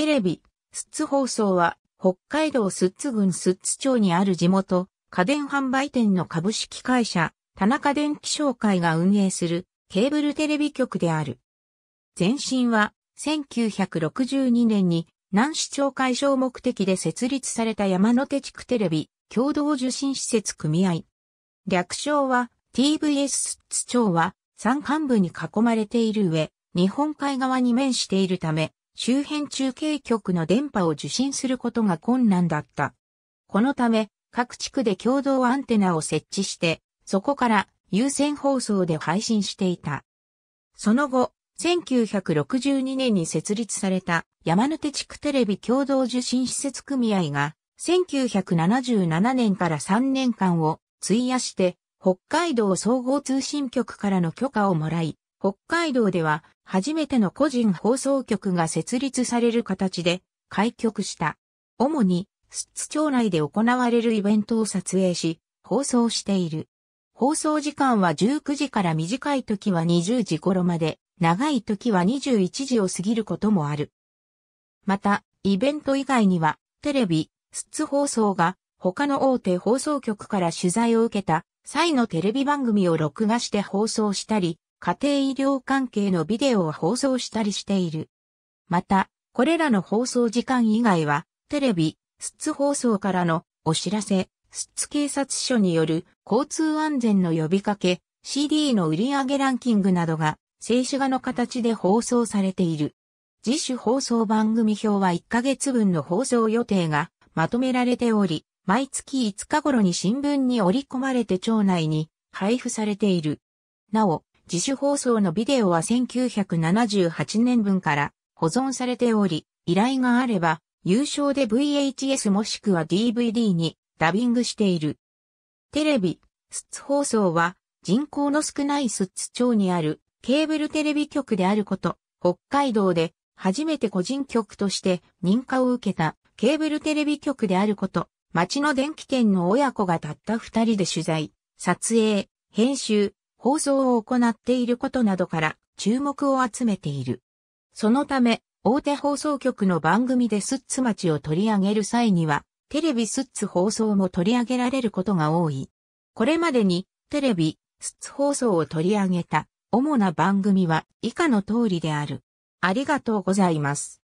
テレビ、スッツ放送は、北海道スッツ郡スッツ町にある地元、家電販売店の株式会社、田中電機商会が運営するケーブルテレビ局である。前身は、1962年に南市町解消目的で設立された山手地区テレビ共同受信施設組合。略称は TVS スッツ町は山間部に囲まれている上、日本海側に面しているため、周辺中継局の電波を受信することが困難だった。このため、各地区で共同アンテナを設置して、そこから優先放送で配信していた。その後、1962年に設立された山手地区テレビ共同受信施設組合が、1977年から3年間を費やして、北海道総合通信局からの許可をもらい、北海道では初めての個人放送局が設立される形で開局した。主に、スッツ町内で行われるイベントを撮影し、放送している。放送時間は19時から短い時は20時頃まで、長い時は21時を過ぎることもある。また、イベント以外には、テレビ、スッツ放送が、他の大手放送局から取材を受けた際のテレビ番組を録画して放送したり、家庭医療関係のビデオを放送したりしている。また、これらの放送時間以外は、テレビ、スッツ放送からのお知らせ、スッツ警察署による交通安全の呼びかけ、CD の売上ランキングなどが、静止画の形で放送されている。自主放送番組表は1ヶ月分の放送予定がまとめられており、毎月5日頃に新聞に織り込まれて町内に配布されている。なお、自主放送のビデオは1978年分から保存されており、依頼があれば、優勝で VHS もしくは DVD にダビングしている。テレビ、スッツ放送は人口の少ないスッツ町にあるケーブルテレビ局であること、北海道で初めて個人局として認可を受けたケーブルテレビ局であること、町の電気店の親子がたった二人で取材、撮影、編集、放送を行っていることなどから注目を集めている。そのため、大手放送局の番組でスッツ町を取り上げる際には、テレビスッツ放送も取り上げられることが多い。これまでに、テレビ、スッツ放送を取り上げた、主な番組は以下の通りである。ありがとうございます。